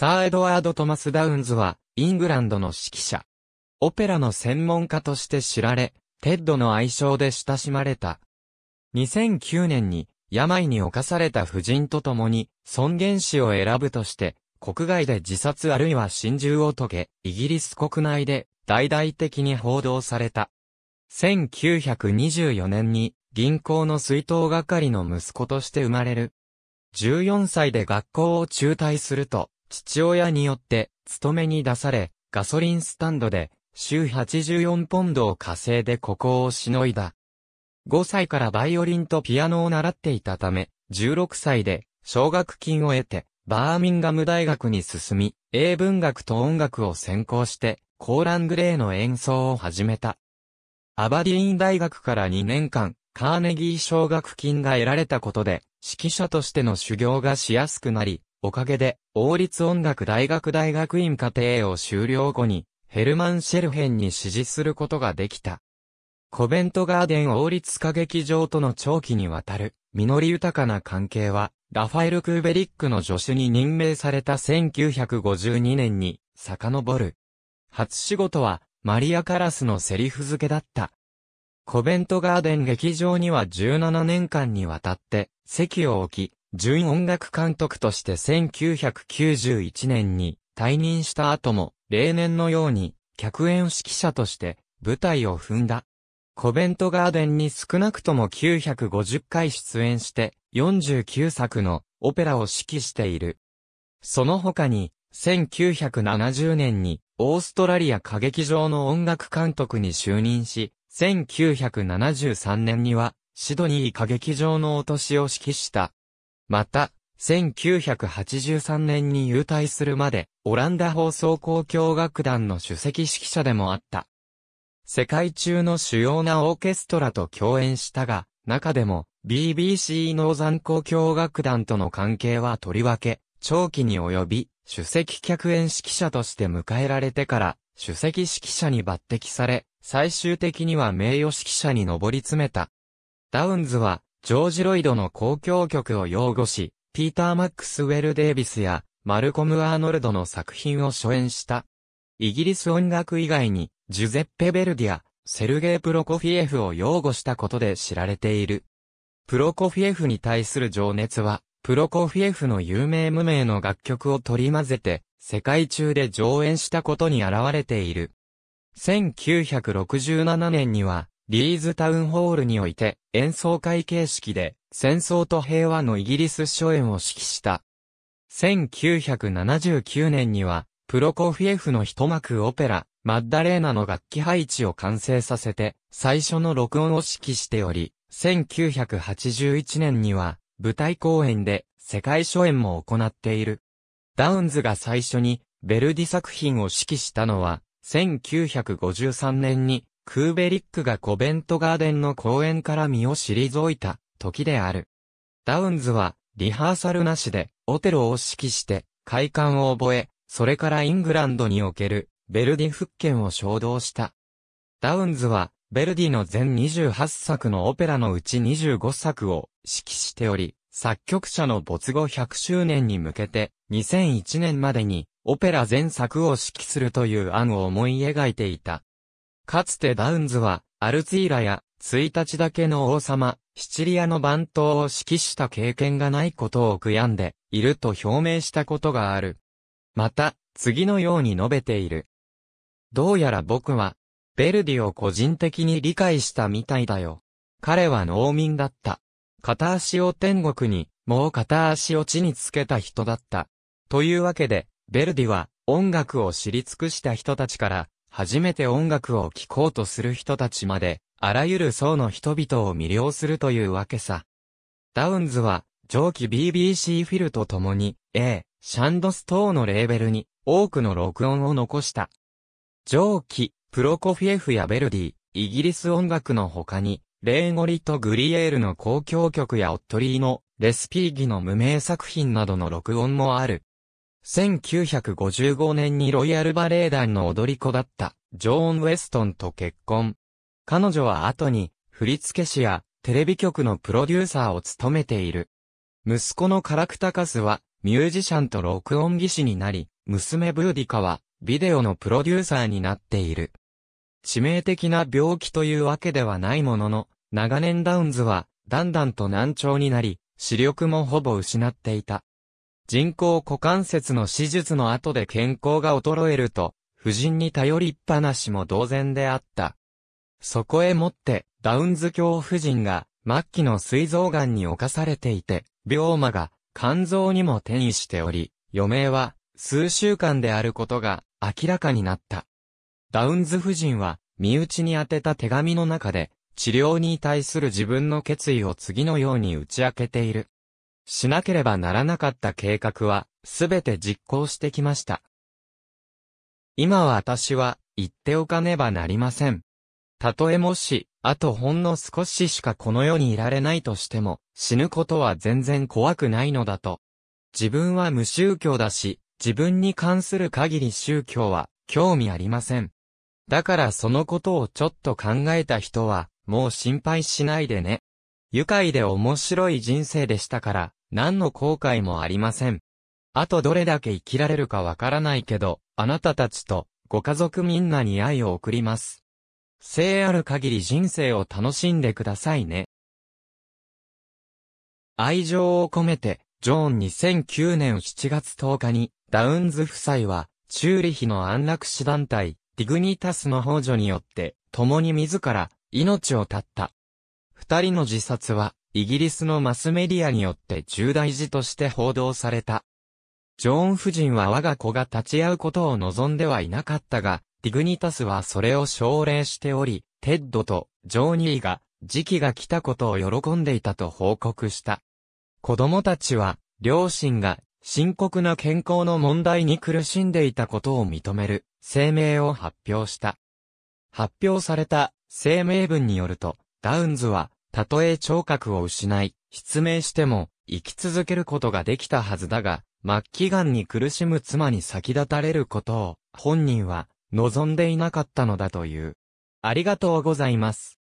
サー・エドワード・トマス・ダウンズは、イングランドの指揮者。オペラの専門家として知られ、テッドの愛称で親しまれた。2009年に、病に侵された夫人と共に、尊厳死を選ぶとして、国外で自殺あるいは心中を遂げ、イギリス国内で大々的に報道された。1924年に銀行の水筒係の息子として生まれる。14歳で学校を中退すると、父親によって、勤めに出され、ガソリンスタンドで、週84ポンドを稼いでここをしのいだ。5歳からバイオリンとピアノを習っていたため、16歳で、奨学金を得て、バーミンガム大学に進み、英文学と音楽を専攻して、コーラン・グレーの演奏を始めた。アバディーン大学から2年間、カーネギー奨学金が得られたことで、指揮者としての修行がしやすくなり、おかげで、王立音楽大学大学院課程を修了後に、ヘルマン・シェルヘンに指示することができた。コベントガーデン王立歌劇場との長期にわたる、実り豊かな関係は、ラファエル・クーベリックの助手に任命された1952年に、遡る。初仕事は、マリア・カラスのセリフ付けだった。コベントガーデン劇場には17年間にわたって、席を置き、準音楽監督として1991年に退任した後も、例年のように、客演指揮者として、舞台を踏んだ。コベントガーデンに少なくとも950回出演して、49作のオペラを指揮している。その他に、1970年に、オーストラリア歌劇場の音楽監督に就任し、1973年には、シドニー歌劇場のお年を指揮した、また、1983年に優退するまで、オランダ放送交響楽団の首席指揮者でもあった。世界中の主要なオーケストラと共演したが、中でも BBC ノーザン交響楽団との関係はとりわけ、長期に及び、首席客演指揮者として迎えられてから、首席指揮者に抜擢され、最終的には名誉指揮者に上り詰めた。ダウンズは、ジョージ・ロイドの公共曲を擁護し、ピーター・マックスウェル・デイビスやマルコム・アーノルドの作品を初演した。イギリス音楽以外に、ジュゼッペ・ベルディア、セルゲイ・プロコフィエフを擁護したことで知られている。プロコフィエフに対する情熱は、プロコフィエフの有名無名の楽曲を取り混ぜて、世界中で上演したことに現れている。1967年には、リーズタウンホールにおいて演奏会形式で戦争と平和のイギリス初演を指揮した。1979年にはプロコフィエフの一幕オペラマッダレーナの楽器配置を完成させて最初の録音を指揮しており、1981年には舞台公演で世界初演も行っている。ダウンズが最初にベルディ作品を指揮したのは1953年にクーベリックがコベントガーデンの公演から身を退いた時である。ダウンズは、リハーサルなしで、オテロを指揮して、快感を覚え、それからイングランドにおける、ベルディ復権を衝動した。ダウンズは、ベルディの全28作のオペラのうち25作を指揮しており、作曲者の没後100周年に向けて、2001年までに、オペラ全作を指揮するという案を思い描いていた。かつてダウンズは、アルツィーラや、1日だけの王様、シチリアの番頭を指揮した経験がないことを悔やんで、いると表明したことがある。また、次のように述べている。どうやら僕は、ベルディを個人的に理解したみたいだよ。彼は農民だった。片足を天国に、もう片足を地につけた人だった。というわけで、ベルディは音楽を知り尽くした人たちから初めて音楽を聴こうとする人たちまで、あらゆる層の人々を魅了するというわけさ。ダウンズは、上記 BBC フィルと共に、A、シャンドストーのレーベルに、多くの録音を残した。上記、プロコフィエフやベルディ、イギリス音楽の他に、レーゴリとグリエールの交響曲やオットリーのレスピーギの無名作品などの録音もある。1955年にロイヤルバレエ団の踊り子だった、ジョーン・ウェストンと結婚。彼女は後に、振付師や、テレビ局のプロデューサーを務めている。息子のカラクタカスは、ミュージシャンと録音技師になり、娘ブーディカは、ビデオのプロデューサーになっている。致命的な病気というわけではないものの、長年ダウンズは、だんだんと難聴になり、視力もほぼ失っていた。人工股関節の手術の後で健康が衰えると、夫人に頼りっぱなしも同然であった。そこへもって、ダウンズ教夫人が、末期の膵臓癌に侵されていて、病魔が肝臓にも転移しており、余命は数週間であることが明らかになった。ダウンズ夫人は、身内に宛てた手紙の中で、治療に対する自分の決意を次のように打ち明けている。しなければならなかった計画は、すべて実行してきました。今は私は、言っておかねばなりません。たとえもし、あとほんの少ししかこの世にいられないとしても、死ぬことは全然怖くないのだと。自分は無宗教だし、自分に関する限り宗教は、興味ありません。だからそのことをちょっと考えた人は、もう心配しないでね。愉快で面白い人生でしたから、何の後悔もありません。あとどれだけ生きられるかわからないけど、あなたたちと、ご家族みんなに愛を送ります。聖ある限り人生を楽しんでくださいね。愛情を込めて、ジョーン2009年7月10日に、ダウンズ夫妻は、チューリヒの安楽死団体、ディグニタスの補助によって、共に自ら、命を絶った。二人の自殺は、イギリスのマスメディアによって重大事として報道された。ジョーン夫人は我が子が立ち会うことを望んではいなかったが、ディグニタスはそれを奨励しており、テッドとジョーニーが時期が来たことを喜んでいたと報告した。子供たちは、両親が深刻な健康の問題に苦しんでいたことを認める声明を発表した。発表された声明文によると、ダウンズはたとえ聴覚を失い、失明しても、生き続けることができたはずだが、末期癌に苦しむ妻に先立たれることを、本人は、望んでいなかったのだという。ありがとうございます。